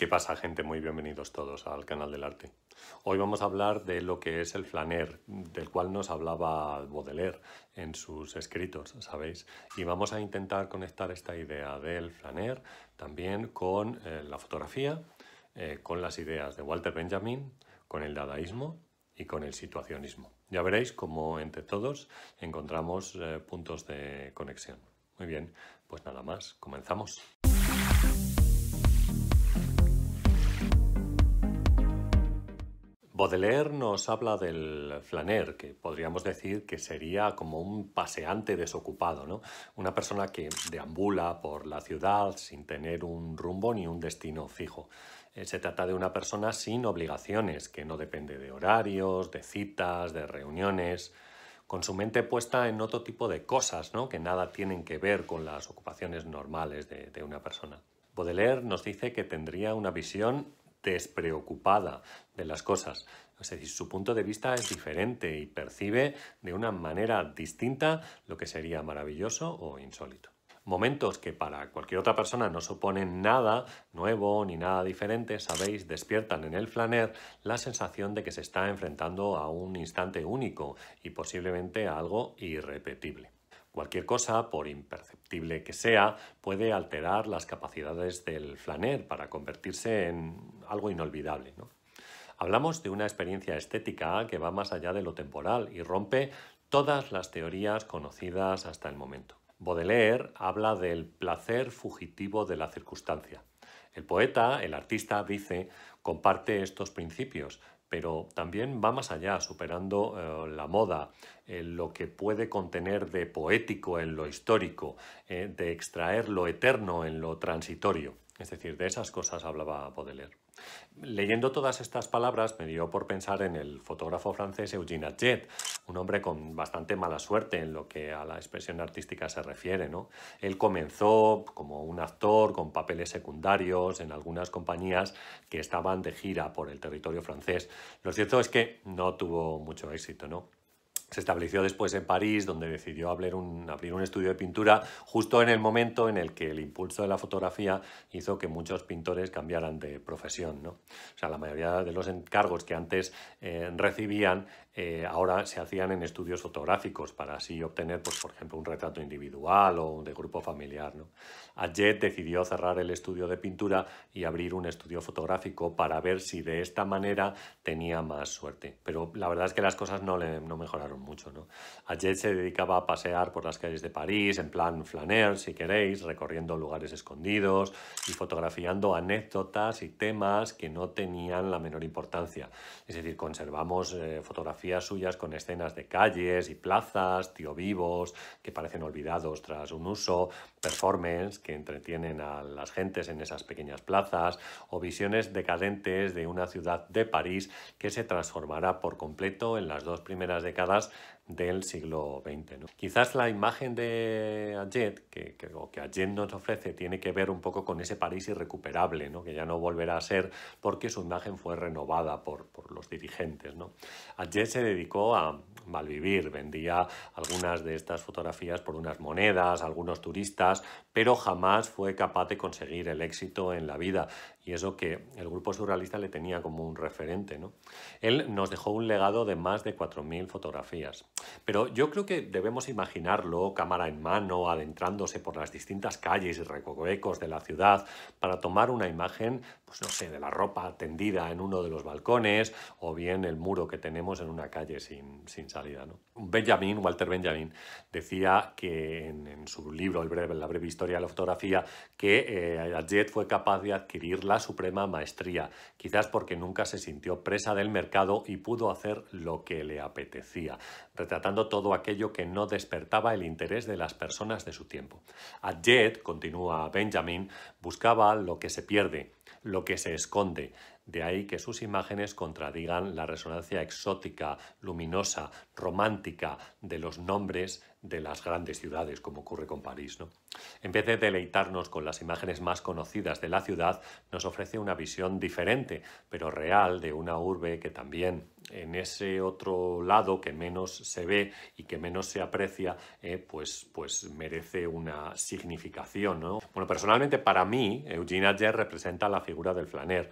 ¿Qué pasa, gente? Muy bienvenidos todos al canal del arte. Hoy vamos a hablar de lo que es el flaner, del cual nos hablaba Baudelaire en sus escritos, ¿sabéis? Y vamos a intentar conectar esta idea del flaner también con eh, la fotografía, eh, con las ideas de Walter Benjamin, con el dadaísmo y con el situacionismo. Ya veréis cómo entre todos encontramos eh, puntos de conexión. Muy bien, pues nada más, comenzamos. Baudelaire nos habla del flaner, que podríamos decir que sería como un paseante desocupado, ¿no? Una persona que deambula por la ciudad sin tener un rumbo ni un destino fijo. Eh, se trata de una persona sin obligaciones, que no depende de horarios, de citas, de reuniones, con su mente puesta en otro tipo de cosas, ¿no? Que nada tienen que ver con las ocupaciones normales de una persona. Baudelaire nos dice que tendría una visión despreocupada de las cosas. Es decir, su punto de vista es diferente y percibe de una manera distinta lo que sería maravilloso o insólito. Momentos que para cualquier otra persona no suponen nada nuevo ni nada diferente, sabéis, despiertan en el flaner la sensación de que se está enfrentando a un instante único y posiblemente a algo irrepetible. Cualquier cosa, por imperceptible que sea, puede alterar las capacidades del flaner para convertirse en algo inolvidable. Hablamos de una experiencia estética que va más allá de lo temporal y rompe todas las teorías conocidas hasta el momento. Baudelaire habla del placer fugitivo de la circunstancia. El poeta, el artista, dice, comparte estos principios, pero también va más allá, superando eh, la moda, eh, lo que puede contener de poético en lo histórico, eh, de extraer lo eterno en lo transitorio. Es decir, de esas cosas hablaba Baudelaire. Leyendo todas estas palabras me dio por pensar en el fotógrafo francés Eugène jet un hombre con bastante mala suerte en lo que a la expresión artística se refiere. ¿no? Él comenzó como un actor con papeles secundarios en algunas compañías que estaban de gira por el territorio francés. Lo cierto es que no tuvo mucho éxito, ¿no? se estableció después en París, donde decidió abrir un, estudio de pintura, justo en el momento en el que el impulso de la fotografía hizo que muchos pintores cambiaran de profesión. ¿no? O sea, la mayoría de los encargos que antes eh, recibían eh, ahora se hacían en estudios fotográficos para así obtener, pues, por ejemplo, un retrato individual o de grupo familiar. ¿no? Ajet decidió cerrar el estudio de pintura y abrir un estudio fotográfico para ver si de esta manera tenía más suerte. Pero la verdad es que las cosas no, le, no mejoraron mucho. ¿no? Ajet se dedicaba a pasear por las calles de París en plan flaner, si queréis, recorriendo lugares escondidos y fotografiando anécdotas y temas que no tenían la menor importancia. Es decir, conservamos eh, fotografías suyas con escenas de calles y plazas, tío vivos que parecen olvidados tras un uso, performance que entretienen a las gentes en esas pequeñas plazas o visiones decadentes de una ciudad de París que se transformará por completo en las dos primeras décadas del siglo XX. Quizás la imagen de Ajet, que, que, nos ofrece, tiene que ver un poco con ese París irrecuperable, que ya no volverá a ser porque su imagen fue renovada por, los dirigentes. ¿no? Ajet se dedicó a malvivir, vendía algunas de estas fotografías por unas monedas, algunos turistas, pero jamás fue capaz de conseguir el éxito en la vida y eso que el grupo surrealista le tenía como un referente. ¿no? Él nos dejó un legado de más de 4.000 fotografías, pero yo creo que debemos imaginarlo cámara en mano, adentrándose por las distintas calles y recovecos de la ciudad para tomar una imagen, pues no sé, de la ropa tendida en uno de los balcones o bien el muro que tenemos en una calle sin, sin salida. Benjamin, Walter Benjamin, decía que en, su libro el breve, La breve historia de la fotografía, que eh, Jet fue capaz de adquirir la suprema maestría, quizás porque nunca se sintió presa del mercado y pudo hacer lo que le apetecía, retratando todo aquello que no despertaba el interés de las personas de su tiempo. Adjet, continúa Benjamin, buscaba lo que se pierde, lo que se esconde, de ahí que sus imágenes contradigan la resonancia exótica, luminosa, romántica de los nombres de las grandes ciudades, como ocurre con París. ¿no? En vez de deleitarnos con las imágenes más conocidas de la ciudad, nos ofrece una visión diferente, pero real, de una urbe que también en ese otro lado que menos se ve y que menos se aprecia, eh, pues, pues merece una significación. Bueno, personalmente para mí, Eugene Ayer representa la figura del flaner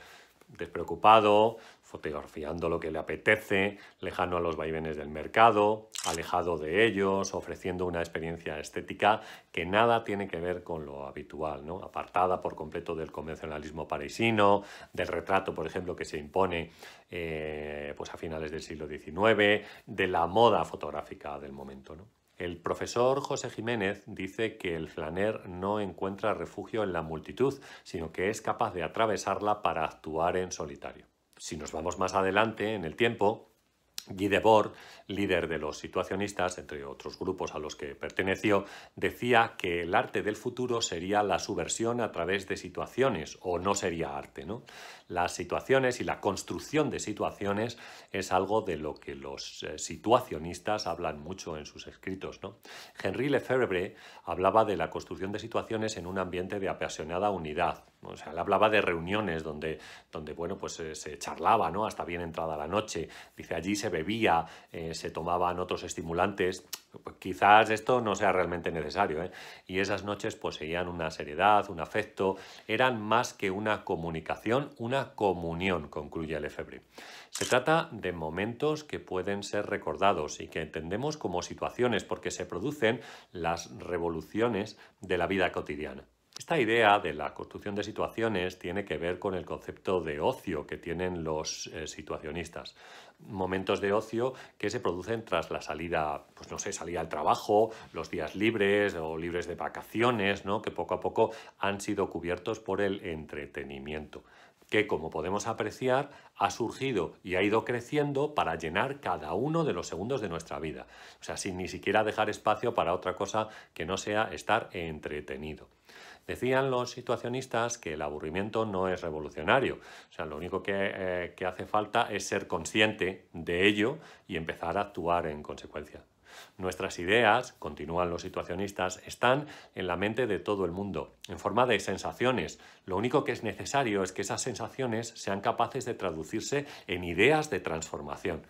despreocupado, fotografiando lo que le apetece, lejano a los vaivenes del mercado, alejado de ellos, ofreciendo una experiencia estética que nada tiene que ver con lo habitual, ¿no? apartada por completo del convencionalismo parisino, del retrato, por ejemplo, que se impone eh, pues a finales del siglo XIX, de la moda fotográfica del momento. ¿no? El profesor José Jiménez dice que el flaner no encuentra refugio en la multitud, sino que es capaz de atravesarla para actuar en solitario. Si nos vamos más adelante en el tiempo, Guy Debord, líder de los situacionistas, entre otros grupos a los que perteneció, decía que el arte del futuro sería la subversión a través de situaciones, o no sería arte. Las situaciones y la construcción de situaciones es algo de lo que los eh, situacionistas hablan mucho en sus escritos. ¿no? Henri Lefebvre hablaba de la construcción de situaciones en un ambiente de apasionada unidad, hablaba de reuniones donde, donde bueno, pues eh, se charlaba, Hasta bien entrada la noche. Dice, allí se bebía, eh, se tomaban otros estimulantes. Pues quizás esto no sea realmente necesario, ¿eh? Y esas noches poseían pues, una seriedad, un afecto, eran más que una comunicación, una comunión, concluye Lefebvre. Se trata de momentos que pueden ser recordados y que entendemos como situaciones porque se producen las revoluciones de la vida cotidiana. Esta idea de la construcción de situaciones tiene que ver con el concepto de ocio que tienen los eh, situacionistas. Momentos de ocio que se producen tras la salida, pues no sé, salida al trabajo, los días libres o libres de vacaciones, ¿no? que poco a poco han sido cubiertos por el entretenimiento que como podemos apreciar ha surgido y ha ido creciendo para llenar cada uno de los segundos de nuestra vida, o sea, sin ni siquiera dejar espacio para otra cosa que no sea estar entretenido. Decían los situacionistas que el aburrimiento no es revolucionario, o sea, lo único que, eh, que hace falta es ser consciente de ello y empezar a actuar en consecuencia. Nuestras ideas, continúan los situacionistas, están en la mente de todo el mundo, en forma de sensaciones. Lo único que es necesario es que esas sensaciones sean capaces de traducirse en ideas de transformación.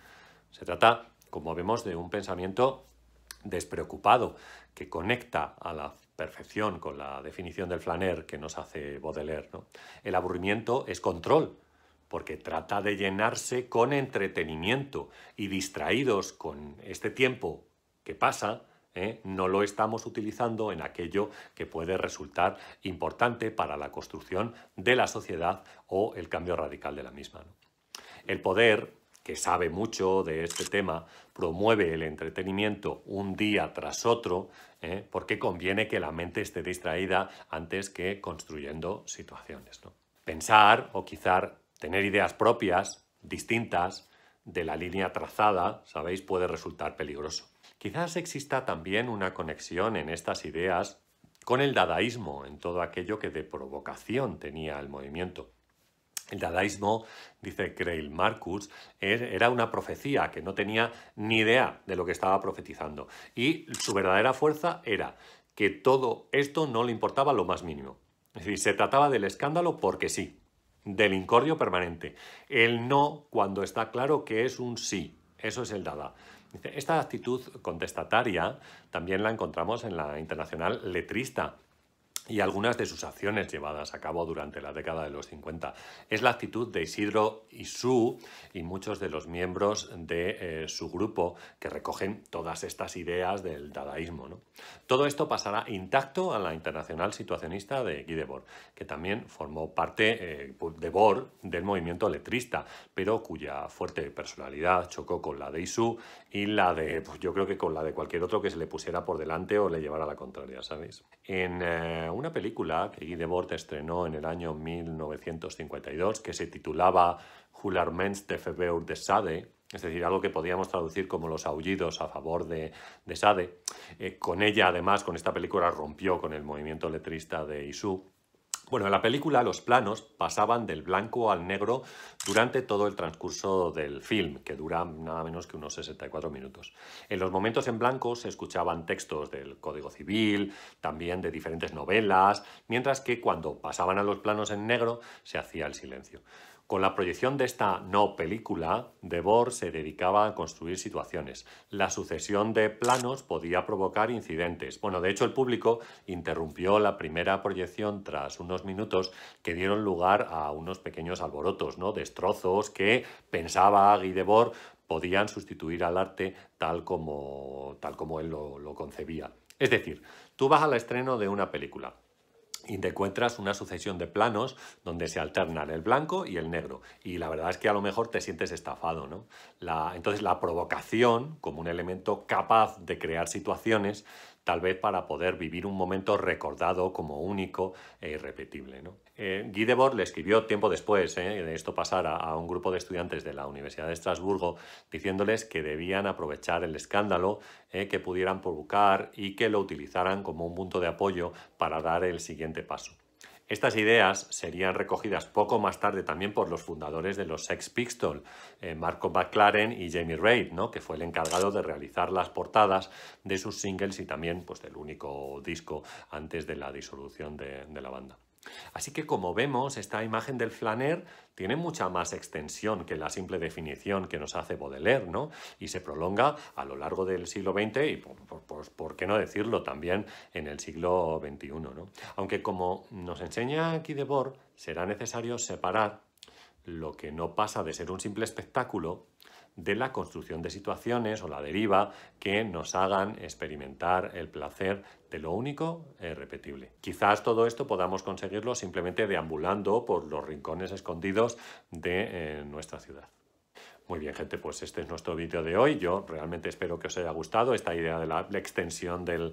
Se trata, como vemos, de un pensamiento despreocupado que conecta a la perfección con la definición del flaner que nos hace Baudelaire. ¿no? El aburrimiento es control, porque trata de llenarse con entretenimiento y distraídos con este tiempo que pasa, ¿eh? no lo estamos utilizando en aquello que puede resultar importante para la construcción de la sociedad o el cambio radical de la misma. El poder que sabe mucho de este tema, promueve el entretenimiento un día tras otro, ¿eh? porque conviene que la mente esté distraída antes que construyendo situaciones. Pensar o quizá tener ideas propias, distintas, de la línea trazada, sabéis, puede resultar peligroso. Quizás exista también una conexión en estas ideas con el dadaísmo, en todo aquello que de provocación tenía el movimiento. El dadaísmo, dice Creil Marcus, er, era una profecía que no tenía ni idea de lo que estaba profetizando. Y su verdadera fuerza era que todo esto no le importaba lo más mínimo. Es decir, se trataba del escándalo porque sí, del incordio permanente. El no cuando está claro que es un sí. Eso es el dada. Esta actitud contestataria también la encontramos en la internacional letrista y algunas de sus acciones llevadas a cabo durante la década de los 50. Es la actitud de Isidro Isú y muchos de los miembros de eh, su grupo que recogen todas estas ideas del dadaísmo. ¿no? Todo esto pasará intacto a la internacional situacionista de Guy Debord, que también formó parte eh, de del movimiento letrista, pero cuya fuerte personalidad chocó con la de Isú y la de, pues, yo creo que con la de cualquier otro que se le pusiera por delante o le llevara a la contraria, ¿sabéis? En eh, una película que Guy Debord estrenó en el año 1952 que se titulaba mens de Febeur de Sade, es decir, algo que podíamos traducir como los aullidos a favor de, Sade. Eh, con ella, además, con esta película rompió con el movimiento letrista de Isú bueno, en la película los planos pasaban del blanco al negro durante todo el transcurso del film, que dura nada menos que unos 64 minutos. En los momentos en blanco se escuchaban textos del Código Civil, también de diferentes novelas, mientras que cuando pasaban a los planos en negro se hacía el silencio. Con la proyección de esta no película, Debord se dedicaba a construir situaciones. La sucesión de planos podía provocar incidentes. Bueno, de hecho el público interrumpió la primera proyección tras unos minutos que dieron lugar a unos pequeños alborotos, ¿no? Destrozos que pensaba Guy Debord podían sustituir al arte tal como, tal como él lo concebía. Es decir, tú vas al estreno de una película, y te encuentras una sucesión de planos donde se alternan el blanco y el negro. Y la verdad es que a lo mejor te sientes estafado, ¿no? entonces la provocación, como un elemento capaz de crear situaciones tal vez para poder vivir un momento recordado como único e irrepetible. ¿no? Eh, le escribió tiempo después eh, de esto pasar a, un grupo de estudiantes de la Universidad de Estrasburgo diciéndoles que debían aprovechar el escándalo eh, que pudieran provocar y que lo utilizaran como un punto de apoyo para dar el siguiente paso. Estas ideas serían recogidas poco más tarde también por los fundadores de los Sex Pistols, eh, Marco McLaren y Jamie Reid, ¿no? que fue el encargado de realizar las portadas de sus singles y también pues, del único disco antes de la disolución de la banda. Así que como vemos, esta imagen del flaner tiene mucha más extensión que la simple definición que nos hace Baudelaire, ¿no? Y se prolonga a lo largo del siglo XX y, por, qué no decirlo, también en el siglo XXI, ¿no? Aunque como nos enseña aquí Debord, será necesario separar lo que no pasa de ser un simple espectáculo de la construcción de situaciones o la deriva que nos hagan experimentar el placer de lo único e repetible. Quizás todo esto podamos conseguirlo simplemente deambulando por los rincones escondidos de eh, nuestra ciudad. Muy bien, gente, pues este es nuestro vídeo de hoy. Yo realmente espero que os haya gustado esta idea de la, extensión del,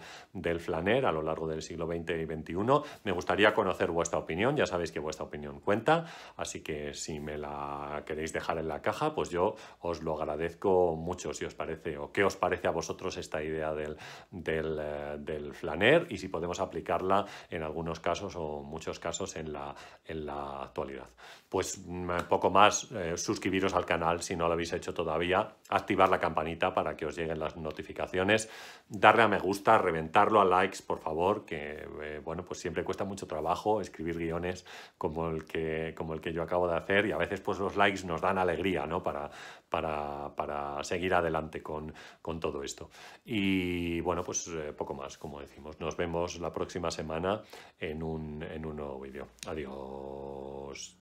flaner a lo largo del siglo XX y XXI. Me gustaría conocer vuestra opinión, ya sabéis que vuestra opinión cuenta, así que si me la queréis dejar en la caja, pues yo os lo agradezco mucho si os parece o qué os parece a vosotros esta idea del, del, eh, flaner y si podemos aplicarla en algunos casos o muchos casos en la, en la actualidad. Pues mm, poco más, eh, suscribiros al canal si no lo habéis hecho todavía, activar la campanita para que os lleguen las notificaciones, darle a me gusta, reventarlo a likes, por favor, que eh, bueno, pues siempre cuesta mucho trabajo escribir guiones como el que, como el que yo acabo de hacer y a veces pues los likes nos dan alegría, ¿no? Para, para, seguir adelante con, con todo esto. Y bueno, pues eh, poco más, como decimos. Nos vemos la próxima semana en un, en un nuevo vídeo. Adiós.